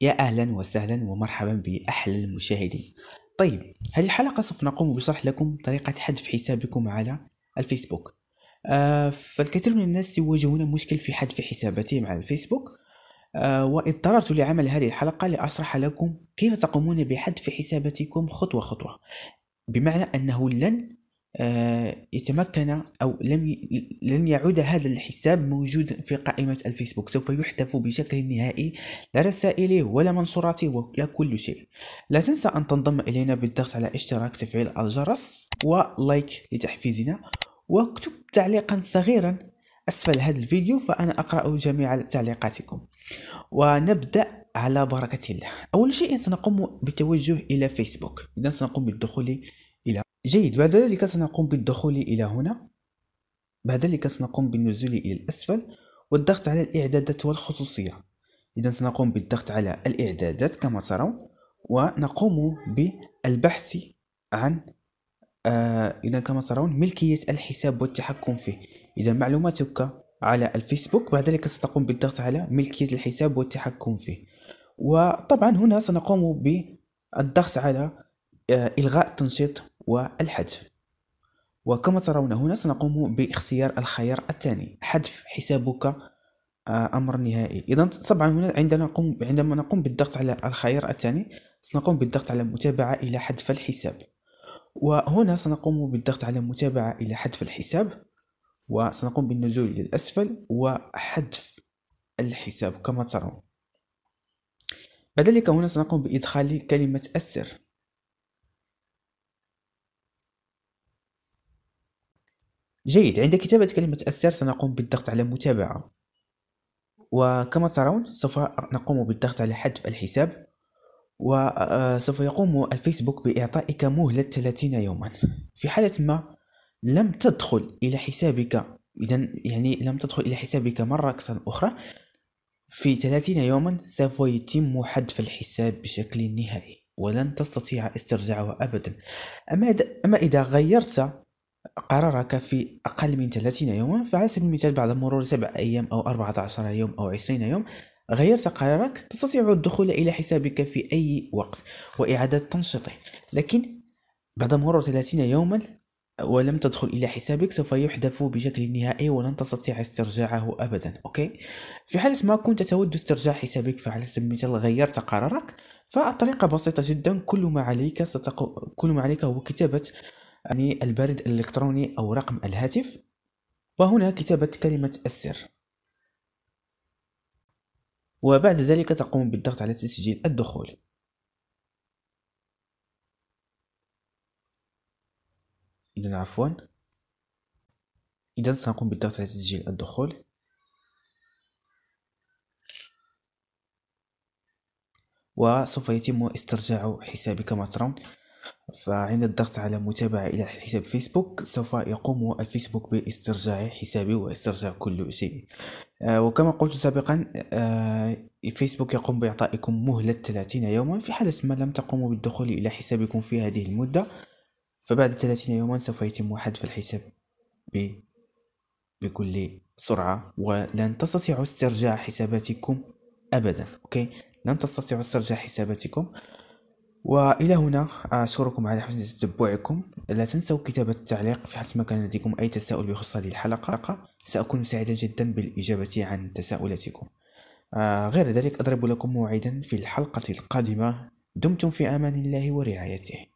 يا أهلا وسهلا ومرحبا بأحلى المشاهدين طيب هذه الحلقة سوف نقوم بشرح لكم طريقة حذف حسابكم على الفيسبوك آه فالكثير من الناس يواجهون مشكل في حذف حساباتهم على الفيسبوك آه واضطررت لعمل هذه الحلقة لأشرح لكم كيف تقومون بحذف حساباتكم خطوة خطوة بمعنى أنه لن آه، يتمكن أو لم لن يعود هذا الحساب موجود في قائمة الفيسبوك سوف يحذف بشكل نهائي لا رسائله ولا منشوراته ولا كل شيء لا تنسى أن تنضم إلينا بالضغط على اشتراك تفعيل الجرس ولايك لتحفيزنا واكتب تعليقا صغيرا أسفل هذا الفيديو فأنا أقرأ جميع تعليقاتكم ونبدأ على بركة الله أول شيء سنقوم بالتوجه إلى فيسبوك إذا سنقوم بالدخول جيد بعد ذلك سنقوم بالدخول إلى هنا بعد ذلك سنقوم بالنزول إلى الأسفل والضغط على الإعدادات والخصوصية إذا سنقوم بالضغط على الإعدادات كما ترون ونقوم بالبحث عن آه إذا كما ترون ملكية الحساب والتحكم فيه إذا معلوماتك على الفيسبوك بعد ذلك ستقوم بالضغط على ملكية الحساب والتحكم فيه وطبعا هنا سنقوم بالضغط على آه إلغاء تنشيط والحذف وكما ترون هنا سنقوم باختيار الخيار الثاني حذف حسابك آه، امر نهائي اذا طبعا هنا عندما نقوم عندما نقوم بالضغط على الخيار الثاني سنقوم بالضغط على متابعه الى حذف الحساب وهنا سنقوم بالضغط على متابعه الى حذف الحساب وسنقوم بالنزول الى الاسفل وحذف الحساب كما ترون بعد ذلك هنا سنقوم بادخال كلمه السر جيد عند كتابة كلمة السر سنقوم بالضغط على متابعة وكما ترون سوف نقوم بالضغط على حذف الحساب وسوف آه، يقوم الفيسبوك بإعطائك مهلة 30 يوما في حالة ما لم تدخل إلى حسابك إذا يعني لم تدخل إلى حسابك مرة أخرى في 30 يوما سوف يتم حذف الحساب بشكل نهائي ولن تستطيع استرجاعه أبدا أما إذا غيرت قرارك في أقل من 30 يوما فعلى سبيل المثال بعد مرور 7 أيام أو 14 يوم أو 20 يوم غيرت قرارك تستطيع الدخول إلى حسابك في أي وقت وإعادة تنشيطه لكن بعد مرور 30 يوما ولم تدخل إلى حسابك سوف يحذف بشكل نهائي ولن تستطيع استرجاعه أبدا أوكي في حالة ما كنت تود استرجاع حسابك فعلى سبيل المثال غيرت قرارك فالطريقة بسيطة جدا كل ما عليك ستقو... كل ما عليك هو كتابة يعني البريد الإلكتروني أو رقم الهاتف وهنا كتابة كلمة السر وبعد ذلك تقوم بالضغط على تسجيل الدخول إذا عفوا إذا سنقوم بالضغط على تسجيل الدخول وسوف يتم استرجاع حسابك كما ترون فعند الضغط على متابعة إلى حساب فيسبوك سوف يقوم الفيسبوك باسترجاع حسابي واسترجاع كل شيء آه، وكما قلت سابقا آه، فيسبوك يقوم بإعطائكم مهلة 30 يوما في حالة ما لم تقوموا بالدخول إلى حسابكم في هذه المدة فبعد 30 يوما سوف يتم حذف الحساب ب... بكل سرعة ولن تستطيعوا استرجاع حساباتكم أبدا أوكي لن تستطيعوا استرجاع حساباتكم والى هنا آه، اشكركم على حسن تتبعكم لا تنسوا كتابه التعليق في حسب ما كان لديكم اي تساؤل بخصوص هذه الحلقه ساكون سعيدا جدا بالاجابه عن تساؤلاتكم آه، غير ذلك اضرب لكم موعدا في الحلقه القادمه دمتم في امان الله ورعايته